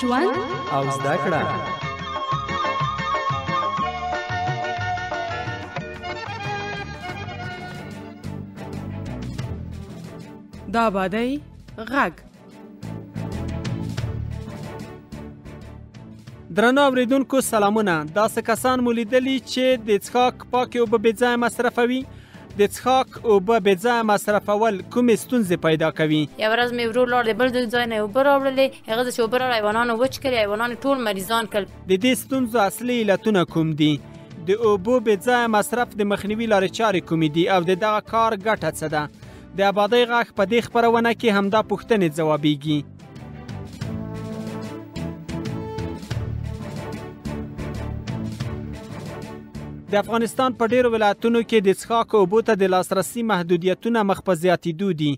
ژوند او زده کړه دا بادای غږ درنو اوریدونکو سلامونه دا څه کسان مو لیدلی چې د څښاک پاکې اوبه بې ځایه مصرفوي د څښاک اوبه بې ځایه مصرفول کومې ستونزې پیدا کوي یو ورځ مې ورور لاړ د بل د ځای نه اوبه راوړلې هغه چې اوبه راوړ حیوانانو وچ کړي حیوانان ټول مریضان کړل د دې ستونزو اصلي علتونه کوم دي د اوبو بې ځایه مصرف د مخنیوي لارې چارې کومې دي او د دغه کار ګټه څه ده د آبادی غاښ په دې خبرونه کې همدا پوښتنې ځوابيږي د افغانستان په ډیرو ولایتونو کې د څښاک اوبو ته د لاسرسي محدودیتونه مخ په زیاتېدو دي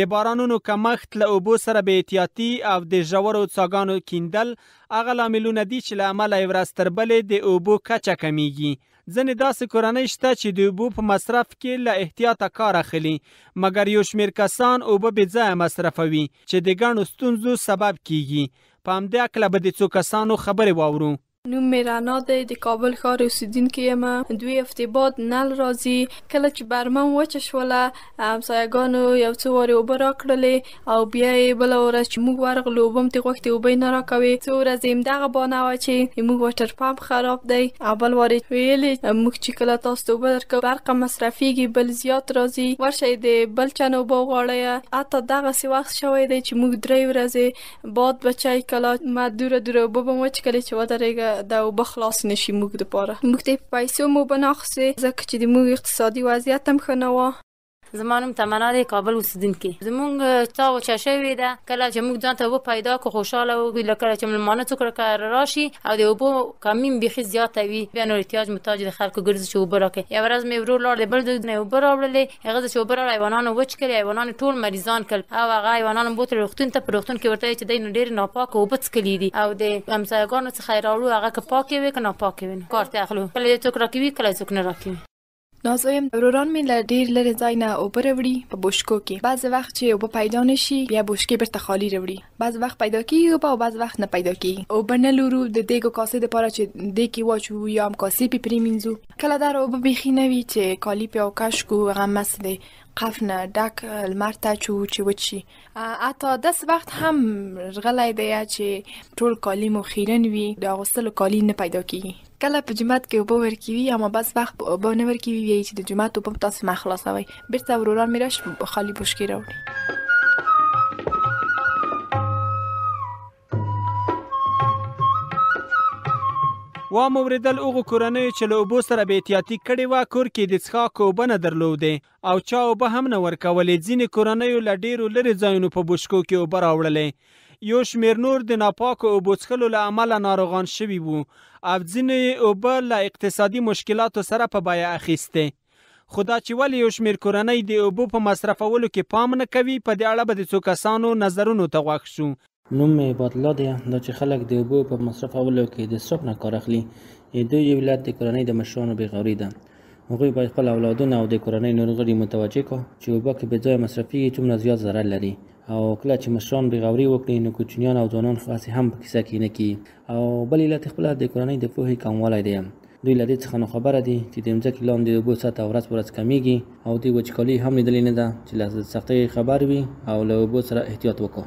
د بارانونو کمښت له اوبو سره بې احتیاطي او د ژورو څاګانو کیندل هغه لاملونه دي چې له امله یې ورځ تر بلې د اوبو کچه کمیږي ځینې داسې کورنۍ شته چې د اوبو په مصرف کې له احتیاطه کار اخلي مګر یو شمېر کسان اوبه بې ځایه مصرفوي چې د ګڼو ستونزو سبب کیږي په همدې هکله به د څو کسانو خبرې واورو نوم مې رنا دی د کابل ښار اوسیدونکی یم دوی هفتې بعد نل راځي کله چې برمم وچه شوله همسایګانو یو څه وارې اوبه راکړلې او بیا یې بله ورځ چې موږ ورغلو اوبه هم ترې غوښتې اوبه یې نه راکوې څو ورځې همدغه بانه وه چې زموږ واټر پمپ خراب دی او بل وارې ویلې موږ چې کله تاسو ته اوبه درکوو برقه مصرفیږي بل زیات راځي ورشئ د بل چا نه اوبه وغواړئ حتی دغسې وخت شوی دی چې موږ درې ورځې باد بچی کله ما دوره دوره اوبه به مو وچکلې چې ودرېږه د وب خلاص نشي موږ د پاره موږ ته پیسې مو بناخسي ځکه چې د موږ اقتصادي وضعیت هم ښه نه و زما نوم تمنا دی کابل اوسیدونکې زمونږ تا و چشوي ده کله چې موږ ځان ته و پیدا کو خوشاله و ګل کله چې ملمانه څوک را راشي او د اوبو کمیم بيخي زیات وي بیا نو احتیاج محتاج د خلکو ګرځي چې اوبو راکې یو ورځ مې ورور لار بل د نه اوبو راوړلې هغه چې اوبو حیوانانو وچ کړي حیوانانو ټول مریضان کړ او هغه حیوانانو بوتل روختون ته پروختون کې ورته چې دین ډیر ناپاک او بت کلی دي او د همسایګانو څخه راوړو هغه که پاکي وي که ناپاکي وي کارت اخلو کله څوک راکوي کله څوک نه راکوي نازویم وروران می له ډیر لرې ځای نه اوبه راوړي په بوشکو کې بعض وخت چې اوبه پیدا نشي بیا بوشکې برته خالی راوړي بعض وخت پیدا کیږي اوبه او بعض وخت نه پیدا کیږي اوبه نه لرو د دیګو کاسې د پاره چې دې کې واچو یا هم کاسې په پریمینځو کله در اوبه بيخي نه وي چې کالی په او کش کو هغه مسله قفنه ډک لمر ته چو چې وچی اته داس وخت هم غلې دی چې ټول کالی مو خیرن وي د اغوستلو کالی نه پیدا کیږي کله په جماعت کې وبو ورکوي اما بس وخت په وبو نه ورکوي وی چې د جماعت په تاسو ما خلاصوي بیرته وروران میرش خالی بشکی راوړي و موریدل اوغه کورنۍ چې له اوبو سره به احتیاطي کړي و کور کې د څښاک اوبه نه درلودې او چا اوبه هم نه ورکولې ځینې کورنۍ له ډیرو لرې ځایونو په بشکو کې اوبه راوړلې یو شمیر نور د ناپاکو اوبو څښلو له امله ناروغان شوي وو او ځینې یې اوبه له اقتصادي مشکلاتو سره په بیه اخیستې خو دا چې ولې یو شمیر کورنۍ د اوبو په مصرفولو کې پام نه کوي په دې اړه به د څو کسانو نظرونو ته غوږ شو نوم مې عبدالله دی دا چې خلک د اوبو په مصرفولو کې د صبح نه کار اخلي دوی یو ولایت د کورنۍ د مشرانو بېغوري ده هغوی باید خپل اولادونه او د کورنۍ نور غړي متوجه کړو چې اوبه که بې ځایه مصرفیږي څومره زیات ضرر لري او کله چې مشران بېغوري وکړي نو کوچنیان او ځوانان خاصې هم په کیسه کې نه کیږي او بل علت خپله د کورنۍ د پوهې کموالی دی دوی له دې څخه ناخبره دي چې د مځکې لاندې د اوبو سطحه ورځ په ورځ کمیږي او دوی وچکالي هم لیدلې نه ده چې له سختۍ خبر وي او له اوبو سره احتیاط وکړو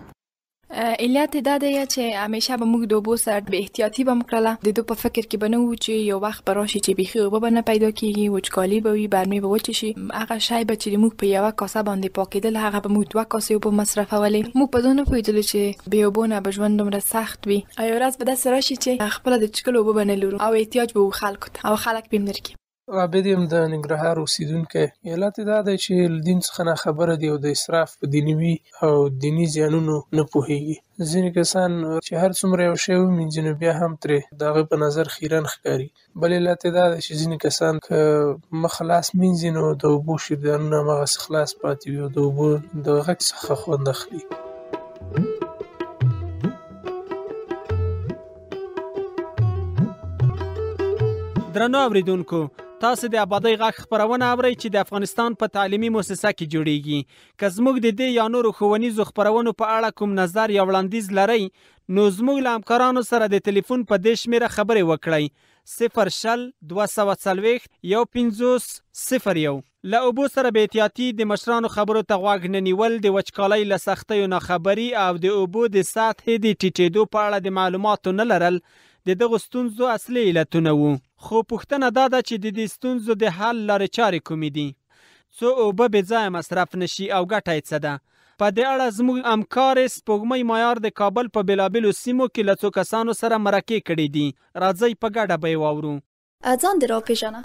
الیات دا دی چې همیشه به موږ د اوبو سره به احتیاطي به مکرله د دوی په فکر کې بنو چې یو وخت براشي چې بيخي اوبه به نه پیدا کیږي وچکالي به وي برمه به وچ شي هغه شی به چې موږ په یو کاسه باندې پاکیدل هغه به موږ دوه کاسې اوبه مصرفولې موږ په دونه پویدل چې به اوبو نه به ژوند دومره سخت وي ایورز به د سره شي چې خپل د چکل اوبه بنلورو او احتیاج به خلکو ته او خلک به مرکي عابد یم د ننګرهار اوسېدونکی. علت یې دا دی چې له دین څخه ناخبره دي او د اسراف په دنیوي او دیني زیانونو نه پوهېږي. ځینې کسان چې هر څومره یو شی ومینځي نو بیا هم ترې د هغه په نظر خیرن ښکاري. بل علت یې دا دی چې ځینې کسان که مخ خلاص مینځي نو د اوبو شریدانونه هماغسې خلاص پاتې وي او د اوبو د غږ څخه خوند اخلي. درنو اورېدونکو تاسو د آبادی غږ خبرونه اورئ چې د افغانستان په تعلیمي مؤسسه کې جوړیږي که زموږ د دې یا نورو ښوونیزو خبرونو په اړه کوم نظر یا وړاندیز لرئ نو زموږ له همکارانو سره د ټلیفون په دې شمیره خبرې وکړئ صفر شل دوه سوه څلوېښت یو پنځوس صفر یو له اوبو سره بې احتیاطي د مشرانو خبرو ته غوږ نه نیول د وچکالۍ له سختیو ناخبري او د اوبو د سطحې د ټیټېدو په اړه د معلوماتو نه لرل د دغو ستونزو اصلي علتونه وو خو پوښتنه دا ده چې د دې ستونزو د حل لارې چارې کومې دي څو اوبه بې ځایه مصرف نشي او ګټه یې څه ده په دې اړه زموږ همکار سپوږمۍ مایار د کابل په بېلابېلو سیمو کې له څو کسانو سره مرکې کړې دي راځئ په ګډه به یې واورو ځان دې راپېژنه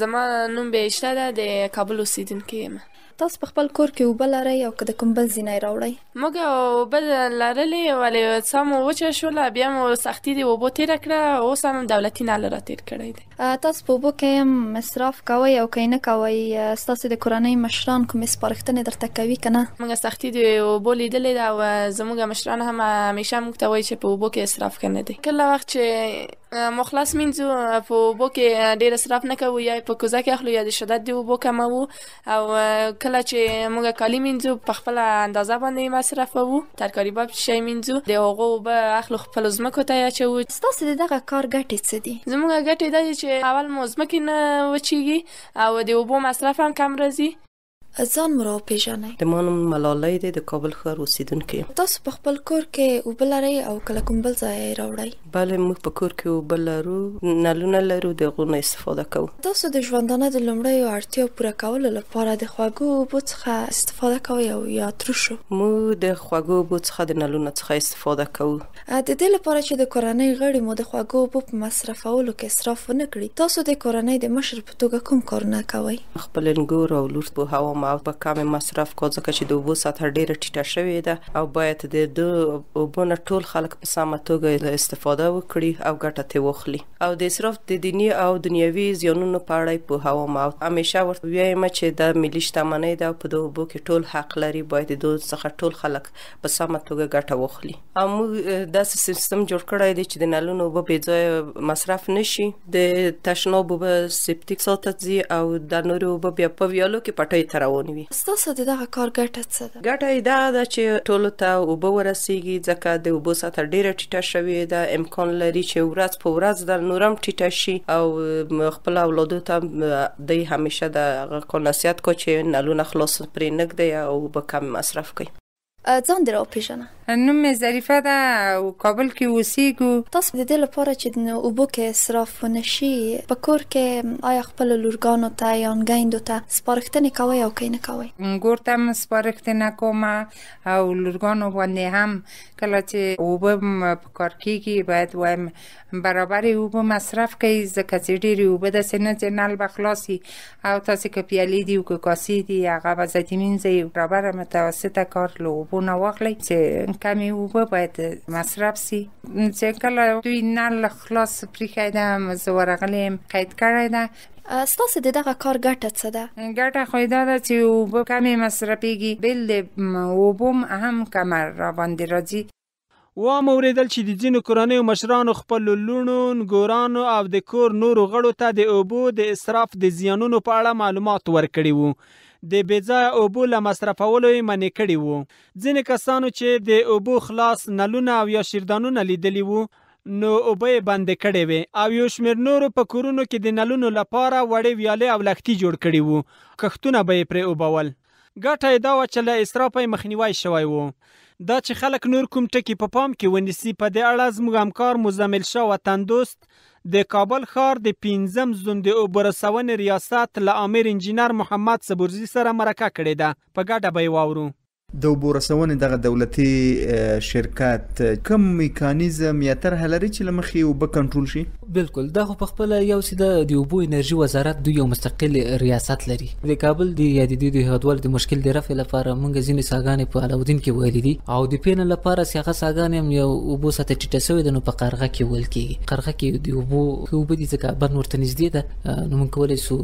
زما نوم بهشته ده د کابل اوسېدونکې یم تاسو په خپل کور کې وبل لري او کده کوم بل زینې راوړی موږ وبل لرلې ولې سم وچه شو لا بیا مو سختي دی وبو تیر کړه او سم دولتي نه لره تیر کړی دی تاسو په وبو کې مصرف کوي او کینه کوي تاسو د کورنۍ مشران کوم سپارښتنه درته کوي کنه موږ سختي دی وبو لیدلې دا زموږ مشران هم همیشه موږ ته وایي چې په وبو کې اسراف کنه دی کله وخت چې مخلص منځو په وبو کې ډیر اسراف نه کوي یا په کوزه کې اخلو یا د شدت دی وبو کمو او کله چې موږ کالی مینځو په خپل اندازه باندې مصرف وو ترکاری باب شي مینځو د هغه به اخلو خپل زمکو ته اچو ستاسو دغه کار ګټې څه دي زموږ ګټې دا چې اول مو زمکې نه وچیږي او د اوبو مصرف هم کم راځي ځان مرو پیژنئ د مانم ملالۍ د کابل ښار اوسیدونکو تاسو په خپل کور کې وبلري او کله کوم بل ځای راوړی بله موږ په کور کې وبلرو نلونه لرو د غوونه استفاده کوو تاسو د ژوندانه د لمړی اړتیا پوره کولو لپاره د خواږو بوڅخه استفاده کوي او یا ترشو مو د خواږو بوڅخه د نلونه څخه استفاده کوو د دې لپاره چې د کورنۍ غړي مو د خواږو په مصرفولو کې اسراف ونکړي تاسو د کورنۍ د مشر په توګه کوم کارونه کوئ خپل انګور او لور په هوا کم او په کم مصرف کو ځکه چې د اوبو سطح ډیره ټیټه شوې ده او باید د اوبو نه ټول خلک په سمه توګه استفاده وکړي او ګټه ته وخلي او د اسراف د دینی او دنیوي زیانونو په اړه په هوا ما همیشه ورته وایم چې د ملي شتمنۍ د په دوبو کې ټول حق لري باید د څخه ټول خلک په سمه توګه ګټه وخلي او موږ داسې سیستم جوړ کړی دی چې د نلونو په بيځای مصرف نشي د تشناب په سپټیک ساتځي او د نورو په بیا په ویالو کې پټي تر روان وي ستاسو د دغه کار ګټه څه ده ګټه دا ده چې ټولو ته وبو ورسیږي ځکه د وبو ساته ډیره ټیټه شوې ده امکان لري چې ورځ په ورځ د نورم ټیټه شي او خپل اولادو ته د همیشه د قناسیت کو چې نلونه خلاص پرې نګدي او به کم مصرف کوي ځان درو پیژنه نوم مې ظریفه ده او کابل کې اوسېږو تاسو د دې لپاره چې د اوبو کې اسراف ونشي په کور کې آیا خپل لورګانو ته یا انګیندو ته سپارښتنه کوي او کینه کوي ګور ته م سپارښتنه کوم او لورګانو باندې هم کله چې اوبه په کار کېږي باید وایم برابر اوبه مصرف کوي ځکه چې ډېر اوبه د سینې چینل بخلاصي او تاسو کې پیالې دی او کاسې دی هغه به زتمین زی برابر متوسطه کار لوبونه واخلي چې کمی اوبه باید مصرف سی چې کله دوی نل خلاص پریخیدم زه ورغلم قید کړی ده ستاسو د دغه کار ګټه څه ده ګټه خو دا ده چې اوبه کمی مصرفیږي بل اوبوم هم کمر را باندې راځي و مو ورېدل چې د ځینو کورنیو مشرانو خپل لونون ګورانو او د کور نورو غړو ته د اوبو د اسراف د زیانونو په اړه معلومات ورکړي وو د بې ځایه اوبو له مصرفولو یې منع کړي وو ځینې کسانو چې د اوبو خلاص نلونه او یا شیردانونه لیدلی وو نو اوبه بندې کړې وې او یو شمیر نورو په کورونو کې د نلونو لپاره وړې ویالې او لختي جوړ کړي وو کښتونه به پرې اوبول ګټه یې دا و چې له اسراف مخنیوي شوی وو دا چې خلک نور کوم ټکی په پا پام کې ونیسي په دې اړه زموږ همکار مزمل شاه وطن دوست د کابل ښار د پنځم زون د اوبر سون ریاست له امیر انجنیر محمد صبورزي سره مرکه کړې ده په ګډه به واورو د وبورسونې دغه دولتي شرکت کوم میکانیزم یا طرح لري چې لمخې وب کنټرول شي بالکل دا خو په خپل یو سیده د اوبو انرژي وزارت دوی یو مستقل ریاست لري د کابل دی یا د دې د هدول د مشکل د رفع لپاره مونږ ځینې ساګانې په علاودین کې ویل دي او د پین لپاره سیاغه ساګانې هم یو اوبو ساته ټټسوي د نو په قرغه کې ویل کیږي قرغه کې د اوبو خو به دي ځکه بر نور تنزدې ده نو مونږ کولای شو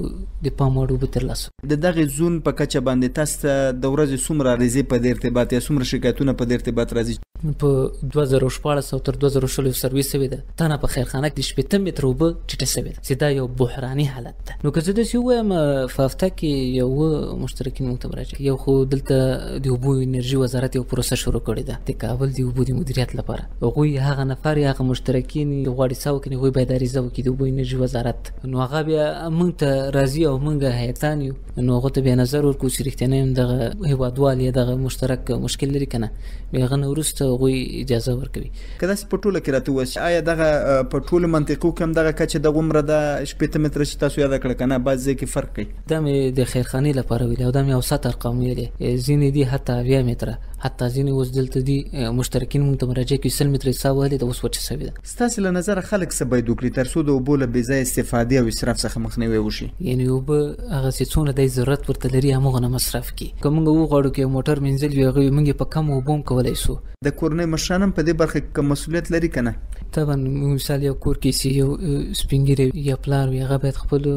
د پام وړ اوبو ترلاسه د دغه زون په کچه باندې تاسو د ورځې څومره ریزي په سره د ارتباط یا څومره شکایتونه په د ارتباط راځي په 2014 تر 2016 سرویس سوي ده تنه په خیرخانه کې شپږ متر وب ټیټه سوي ده سیدا یو بحراني حالت ده نو که زه د یو وایم په هفته کې یو مشترکین متبرج یو خو دلته د اوبو انرژي وزارت یو پروسه شروع کړی ده د کابل د اوبو د مدیریت لپاره غوي هغه نفر یا هغه مشترکین غواړي ساو کې غوي بيداری زو کې د اوبو انرژي وزارت نو هغه بیا مونږ ته راضي او مونږه هیتان یو نو هغه ته به نظر ورکو چې رښتینه هم دغه هیوادوال یا دغه مشترک مشکل لري کنه هغه نه ورسته غوي اجازه ورکوي کله چې په ټوله کې راته وسی آیا دغه په ټوله منطقو کې هم دغه کچه د غمره د شپېته متر چې تاسو یاد کړ کنه باز کې فرق کوي دا مې د خیرخانه لپاره ویل او دا مې اوسط ارقام ویل ځینې دي حتی 20 متره حتی ځینې اوس دلته دي مشترکین مونږ ته مراجعه کوي سل متر حساب وهلي د اوس وچه سوي ده ستاسو له نظر خلک څه باید وکړي ترڅو د اوبو له بې ځایه استفادې او اسراف څخه مخنیوي وشي یعنی اوبه هغه څه څونه د ضرورت ورته لري هغه نه مصرف کړي کوم موږ وغواړو کې موټر منزل وي هغه موږ په کم اوبوم کولای شو د کورنۍ مشرانم په دې برخه کې مسولیت لري کنه طبعا مثال یو کور کې سی یو سپینګری یا پلار وي هغه باید خپل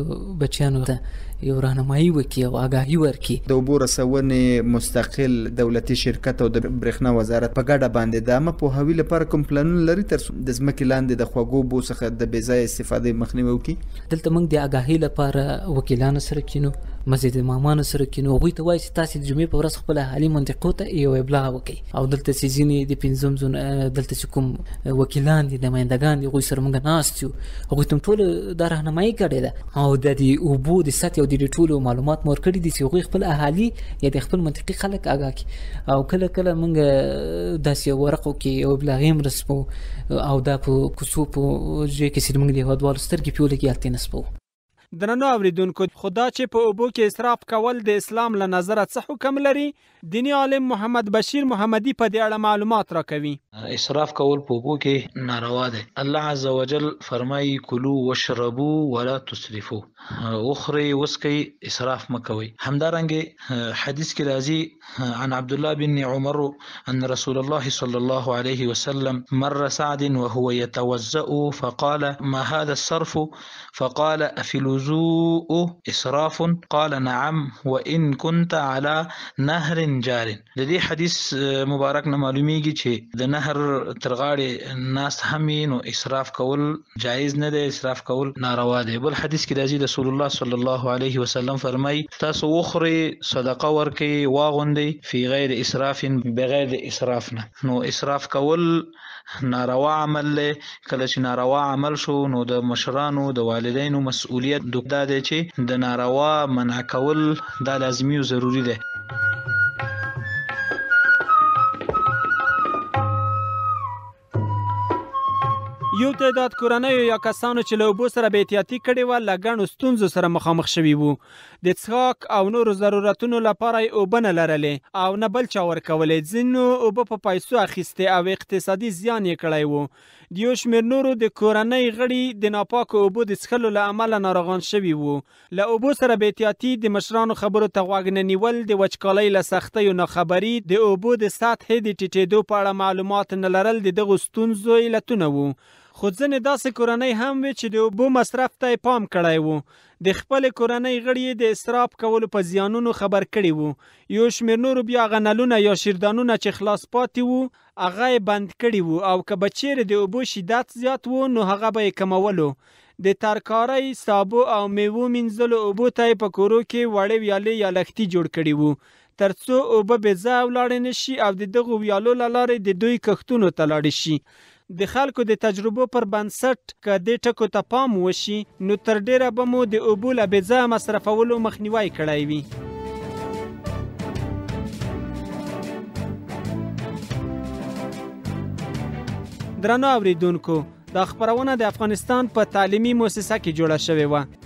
بچیانو ته یو راهنمایي وکړي او آگاهي ورکړي د اوبو رسونې مستقل دولتي شرکت او د برېښنا وزارت په ګډه باندې د عامه پوهاوي لپاره کوم پلانونه لري تر د ځمکې لاندې د خوګو بو څخه د بیځای استفادې مخنیوي وکړي دلته موږ د آگاهي لپاره وکیلانو سره کینو مزید امامان سره کینو غوی ته وایي چې تاسو د جمعې په ورځ خپل حالي منطقو ته یو ابلاغ وکړي او دلته چې ځینې د پنځم زون دلته کوم وکیلان دي نمائندگان دي غوی سره موږ ناستو غوی تم ټول د راهنمایي کړي ده او د دې اوبو د ساتي او د ټولو معلومات مور کړی دي چې هغه خپل اهالي یا د خپل منطقي خلک آگاه کی او کله کله موږ داسې ورقو کې او بلاغیم رسپو او دا په کوڅو په ځای کې چې موږ د هدوار سترګې پیول کې اړتیا نسبو درنو اوریدونکو خدا چې په اوبو کې اسراف کول د اسلام له نظره څه حکم لري دینی عالم محمد بشیر محمدي په دې اړه معلومات راکوي اسراف کول په اوبو کې ناروا دی الله عزوجل فرمایي کلو وشربو ولا تسرفو اخري وسکي اسراف مکوي همدارنګه حدیث کې راځي عن عبد الله بن عمر ان رسول الله صلى الله عليه وسلم مر سعد وهو يتوزأ فقال ما هذا الصرف فقال أفي الوضوء اسراف قال نعم وان كنت على نهر جار د دې حدیث مبارک نه معلومیږي چې د نهر ترغاړي ناس همین او اسراف کول جایز نه دی اسراف کول ناروا دی بل حدیث کې راځي رسول الله صلی الله علیه وسلم فرمای تاسو وخري صدقه ورکې واغوندي فی غیر اسراف بغیر اسراف نه نو اسراف کول ناروا عمل له کله چې ناروا عمل شو نو د مشرانو د والدینو مسؤلیت دا دی چې د ناروا منع کول دا لازمي او ضروری دی یو تعداد کورنۍ یا کسانو چې له اوبو سره بې احتیاطي کړې وه له ګڼو ستونزو سره مخامخ شوي وو د څښاک او نورو ضرورتونو لپاره یې اوبه نه لرلې او نه بل چا ورکولې ځینو اوبه په پیسو اخیستې او اقتصادي زیان یې کړی وو د یو شمېر نورو د کورنۍ غړي د ناپاکو اوبو د څښلو له امله ناروغان شوي وو له اوبو سره بې احتیاطي د مشرانو خبرو ته غوږ نه نیول د وچکالۍ له سختیو ناخبري د اوبو د سطحې د ټیټېدو په اړه معلومات نه لرل د دغو ستونزو علتونه وو خو ځنې داسې کورنۍ هم وي چې د اوبو مصرف ته پام کړی وو د خپل کورنۍ غړي د اسراف کولو په زیانونو خبر کړي وو یو شمیر نور بیا غنلونه یا شیردانونه چې خلاص پاتې وو هغه بند کړي وو او که بچیر د اوبو شدت زیات وو نو هغه به کمولو د ترکارۍ سابو او میوو منځلو اوبو ته په کورو کې وړې ویالې یا لختي جوړ کړي وو ترڅو اوبه بې ځای ولاړې نه شي او د دغو ویالو له لارې د دوی کښتونو ته لاړې شي د خلکو د تجربو پر بنسټ که دې ټکو ته پام وشي نو تر ډیره به مو د اوبو له بې ځایه مصرفولو مخنیوی کړی وي درنو اوریدونکو دا خبرونه د افغانستان په تعلیمي مؤسسه کې جوړه شوې وه